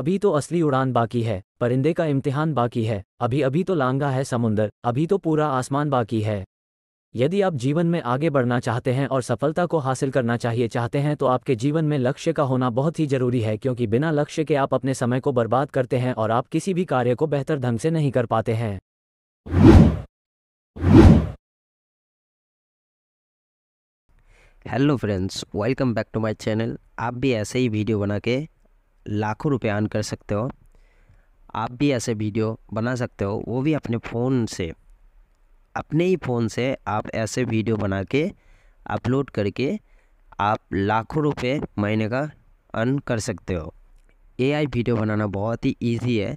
अभी तो असली उड़ान बाकी है परिंदे का इम्तिहान बाकी है अभी अभी तो लांगा है समुंदर अभी तो पूरा आसमान बाकी है यदि आप जीवन में आगे बढ़ना चाहते हैं और सफलता को हासिल करना चाहिए चाहते हैं तो आपके जीवन में लक्ष्य का होना बहुत ही जरूरी है क्योंकि बिना लक्ष्य के आप अपने समय को बर्बाद करते हैं और आप किसी भी कार्य को बेहतर ढंग से नहीं कर पाते हैं hello friends welcome back to my channel आप भी ऐसे ही वीडियो बना के लाखों रुपए अर्न कर सकते हो आप भी ऐसे वीडियो बना सकते हो वो भी अपने फ़ोन से अपने ही फ़ोन से आप ऐसे वीडियो बना के अपलोड करके आप लाखों रुपए महीने का अर्न कर सकते हो एआई वीडियो बनाना बहुत ही इजी है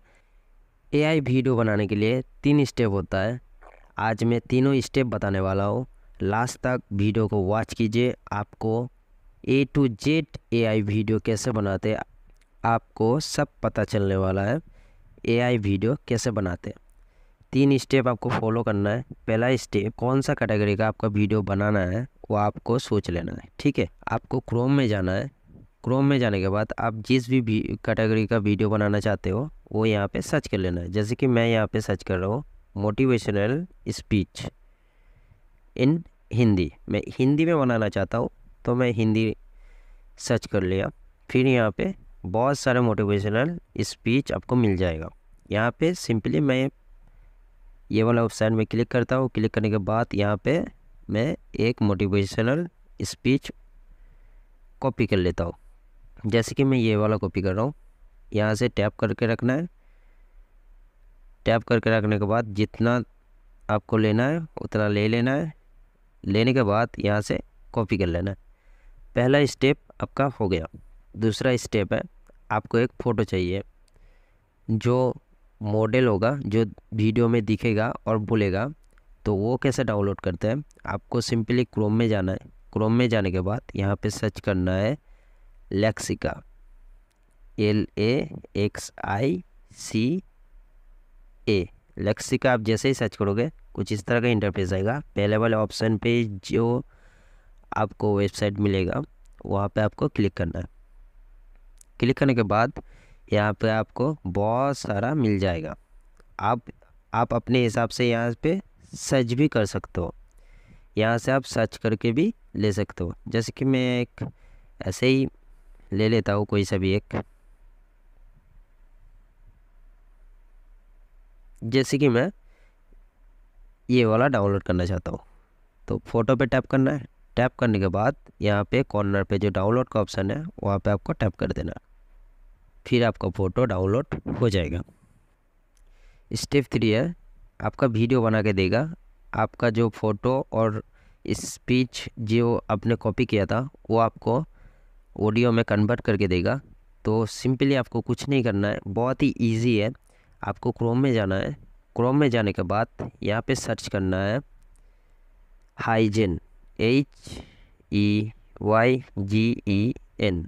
एआई वीडियो बनाने के लिए तीन स्टेप होता है आज मैं तीनों स्टेप बताने वाला हूँ लास्ट तक वीडियो को वॉच कीजिए आपको A to Z AI video कैसे बनाते हैं आपको सब पता चलने वाला है एआई वीडियो कैसे बनाते हैं तीन स्टेप आपको फॉलो करना है पहला स्टेप कौन सा कैटेगरी का आपका वीडियो बनाना है वो आपको सोच लेना है ठीक है आपको क्रोम में जाना है क्रोम में जाने के बाद आप जिस भी, कैटेगरी का वीडियो बनाना चाहते हो वो यहाँ पे सर्च कर लेना है जैसे कि मैं यहाँ पे सर्च कर रहा हूँ मोटिवेशनल स्पीच इन हिंदी मैं हिंदी में बनाना चाहता हूँ तो मैं हिंदी सर्च कर लिया फिर यहाँ पे बहुत सारे मोटिवेशनल स्पीच आपको मिल जाएगा यहाँ पे सिंपली मैं ये वाला ऑप्शन में क्लिक करता हूँ क्लिक करने के बाद यहाँ पे मैं एक मोटिवेशनल स्पीच कॉपी कर लेता हूँ जैसे कि मैं ये वाला कॉपी कर रहा हूँ यहाँ से टैप करके रखना है टैप करके रखने के बाद जितना आपको लेना है उतना ले लेना है लेने के बाद यहाँ से कॉपी कर लेना है पहला स्टेप आपका हो गया दूसरा स्टेप है आपको एक फ़ोटो चाहिए जो मॉडल होगा जो वीडियो में दिखेगा और बोलेगा तो वो कैसे डाउनलोड करते हैं आपको सिंपली क्रोम में जाना है क्रोम में जाने के बाद यहाँ पे सर्च करना है लेक्सिका एल ए एक्स आई सी ए लेक्सिका आप जैसे ही सर्च करोगे कुछ इस तरह का इंटरफेस आएगा पहले वाले ऑप्शन पे जो आपको वेबसाइट मिलेगा वहाँ पे आपको क्लिक करना है क्लिक करने के बाद यहाँ पे आपको बहुत सारा मिल जाएगा आप आप अपने हिसाब से यहाँ पे सर्च भी कर सकते हो यहाँ से आप सर्च करके भी ले सकते हो जैसे कि मैं एक ऐसे ही ले लेता हूँ कोई सा भी एक जैसे कि मैं ये वाला डाउनलोड करना चाहता हूँ तो फ़ोटो पे टैप करना है टैप करने के बाद यहाँ पे कॉर्नर पे जो डाउनलोड का ऑप्शन है वहाँ पे आपको टैप कर देना फिर आपका फ़ोटो डाउनलोड हो जाएगा स्टेप थ्री है आपका वीडियो बना के देगा आपका जो फ़ोटो और स्पीच जो आपने कॉपी किया था वो आपको ऑडियो में कन्वर्ट करके देगा तो सिंपली आपको कुछ नहीं करना है बहुत ही ईजी है आपको क्रोम में जाना है क्रोम में जाने के बाद यहाँ पर सर्च करना है HeyGen H E Y G E N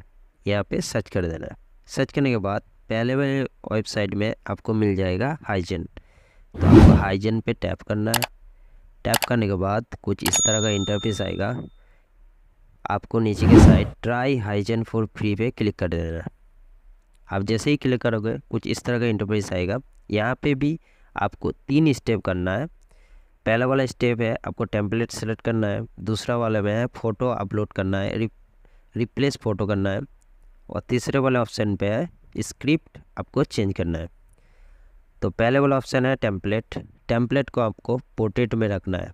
यहाँ पे सर्च कर देना है सर्च करने के बाद पहले वाले वेबसाइट में आपको मिल जाएगा हाइजन तो आपको हाइजन पे टैप करना है टैप करने के बाद कुछ इस तरह का इंटरफेस आएगा आपको नीचे के side try HeyGen for free पे क्लिक कर देना है आप जैसे ही क्लिक करोगे कुछ इस तरह का इंटरफेस आएगा यहाँ पे भी आपको तीन स्टेप करना है पहला वाला स्टेप है आपको टेम्पलेट सेलेक्ट करना है दूसरा वाले में है फ़ोटो अपलोड करना है रि, रिप्लेस फ़ोटो करना है और तीसरे वाले ऑप्शन पे है स्क्रिप्ट आपको चेंज करना है तो पहले वाला ऑप्शन है टेम्पलेट टेम्पलेट को आपको पोर्ट्रेट में रखना है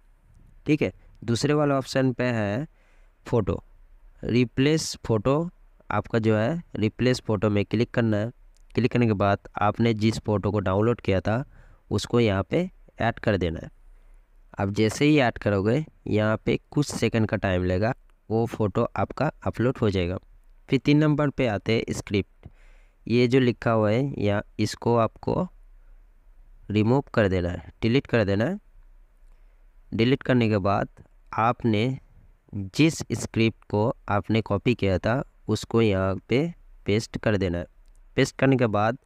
ठीक है दूसरे वाला ऑप्शन पे है फ़ोटो रिप्लेस फ़ोटो आपका जो है रिप्लेस फ़ोटो में क्लिक करना है क्लिक करने के बाद आपने जिस फ़ोटो को डाउनलोड किया था उसको यहाँ पर ऐड कर देना है आप जैसे ही ऐड करोगे यहाँ पे कुछ सेकंड का टाइम लेगा वो फ़ोटो आपका अपलोड हो जाएगा फिर तीन नंबर पे आते हैं स्क्रिप्ट ये जो लिखा हुआ है या इसको आपको रिमूव कर देना है डिलीट कर देना है डिलीट करने के बाद आपने जिस स्क्रिप्ट को आपने कॉपी किया था उसको यहाँ पे पेस्ट कर देना है पेस्ट करने के बाद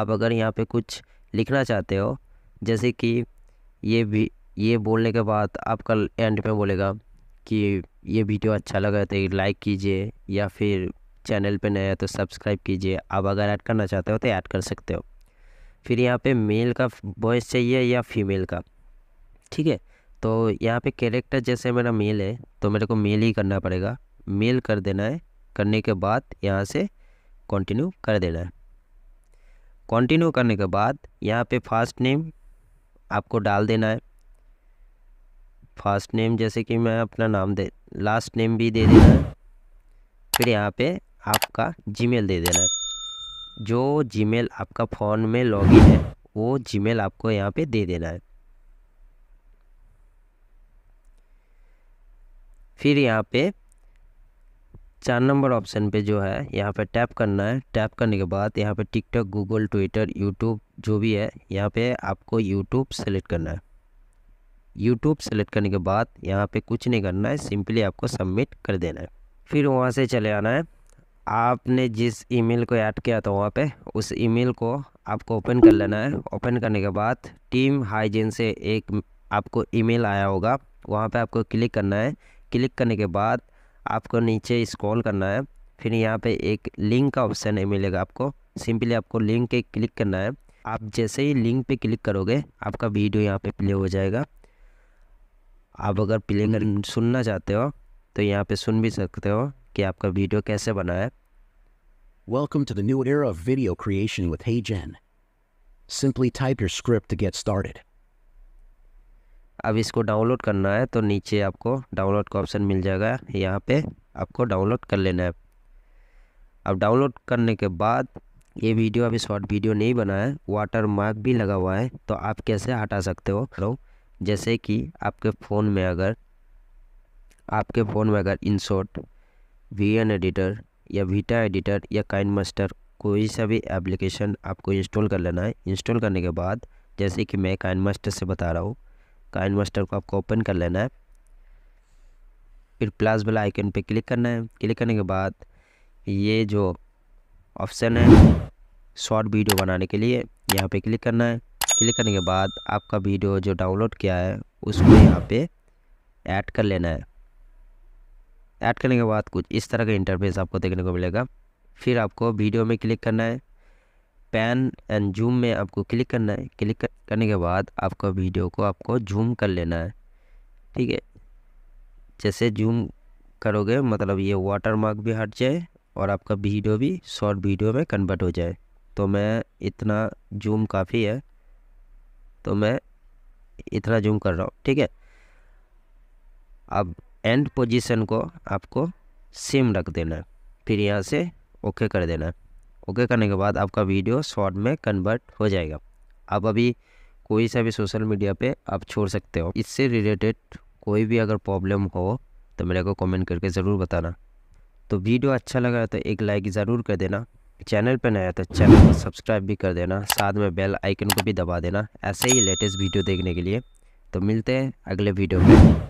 आप अगर यहाँ पे कुछ लिखना चाहते हो जैसे कि ये भी ये बोलने के बाद आपका एंड में बोलेगा कि ये वीडियो अच्छा लगा तो लाइक कीजिए या फिर चैनल पे नया है तो सब्सक्राइब कीजिए आप अगर ऐड करना चाहते हो तो ऐड कर सकते हो फिर यहाँ पे मेल का वॉइस चाहिए या फीमेल का ठीक है तो यहाँ पे कैरेक्टर जैसे मेरा मेल है तो मेरे को मेल ही करना पड़ेगा मेल कर देना है करने के बाद यहाँ से कंटिन्यू कर देना है कंटिन्यू करने के बाद यहाँ पे फर्स्ट नेम आपको डाल देना है फर्स्ट नेम जैसे कि मैं अपना नाम दे लास्ट नेम भी दे देना है फिर यहाँ पे आपका जीमेल दे देना है जो जीमेल आपका फ़ोन में लॉगिन है वो जीमेल आपको यहाँ पे दे देना है फिर यहाँ पे चार नंबर ऑप्शन पे जो है यहाँ पे टैप करना है टैप करने के बाद यहाँ पे टिकटॉक गूगल ट्विटर यूट्यूब जो भी है यहाँ पे आपको यूट्यूब सेलेक्ट करना है यूट्यूब सेलेक्ट करने के बाद यहाँ पे कुछ नहीं करना है सिंपली आपको सबमिट कर देना है फिर वहाँ से चले आना है आपने जिस ईमेल को ऐड किया था वहाँ पे उस ईमेल को आपको ओपन कर लेना है ओपन करने के बाद टीम हाइजीन से एक आपको ईमेल आया होगा वहाँ पे आपको क्लिक करना है क्लिक करने के बाद आपको नीचे स्क्रॉल करना है फिर यहाँ पे एक लिंक का ऑप्शन है मिलेगा आपको सिंपली आपको लिंक पे क्लिक करना है आप जैसे ही लिंक पे क्लिक करोगे आपका वीडियो यहाँ पे प्ले हो जाएगा आप अगर प्ले हम्म। सुनना चाहते हो तो यहाँ पे सुन भी सकते हो कि आपका वीडियो कैसे बना है welcome to the new era of video creation with HeyGen simply type your script get started. अब इसको डाउनलोड करना है तो नीचे आपको डाउनलोड का ऑप्शन मिल जाएगा यहाँ पे आपको डाउनलोड कर लेना है अब डाउनलोड करने के बाद ये वीडियो अभी शॉर्ट वीडियो नहीं बना है वाटर मार्क भी लगा हुआ है तो आप कैसे हटा सकते हो जैसे कि आपके फ़ोन में अगर आपके फ़ोन में अगर इंसोट वी एन एडिटर या वीटा एडिटर या काइन मास्टर कोई सा भी एप्लीकेशन आपको इंस्टॉल कर लेना है इंस्टॉल करने के बाद जैसे कि मैं काइन मास्टर से बता रहा हूँ काइन मास्टर को आपको ओपन कर लेना है फिर प्लस वाला आइकन पे क्लिक करना है क्लिक करने के बाद ये जो ऑप्शन है शॉर्ट वीडियो बनाने के लिए यहाँ पे क्लिक करना है क्लिक करने के बाद आपका वीडियो जो डाउनलोड किया है उसको यहाँ पे ऐड कर लेना है ऐड करने के बाद कुछ इस तरह का इंटरफेस आपको देखने को मिलेगा फिर आपको वीडियो में क्लिक करना है पैन एंड जूम में आपको क्लिक करना है क्लिक करने के बाद आपका वीडियो को आपको जूम कर लेना है ठीक है जैसे जूम करोगे मतलब ये वाटर मार्क भी हट जाए और आपका वीडियो भी शॉर्ट वीडियो में कन्वर्ट हो जाए तो मैं इतना जूम काफ़ी है तो मैं इतना जूम कर रहा हूँ ठीक है अब एंड पोजीशन को आपको सेम रख देना है फिर यहाँ से ओके कर देना है ओके करने के बाद आपका वीडियो शॉर्ट में कन्वर्ट हो जाएगा आप अभी कोई सा भी सोशल मीडिया पे आप छोड़ सकते हो इससे रिलेटेड कोई भी अगर प्रॉब्लम हो तो मेरे को कमेंट करके ज़रूर बताना तो वीडियो अच्छा लगा तो एक लाइक ज़रूर कर देना चैनल पर नया तो चैनल को सब्सक्राइब भी कर देना साथ में बेल आइकन को भी दबा देना ऐसे ही लेटेस्ट वीडियो देखने के लिए तो मिलते हैं अगले वीडियो में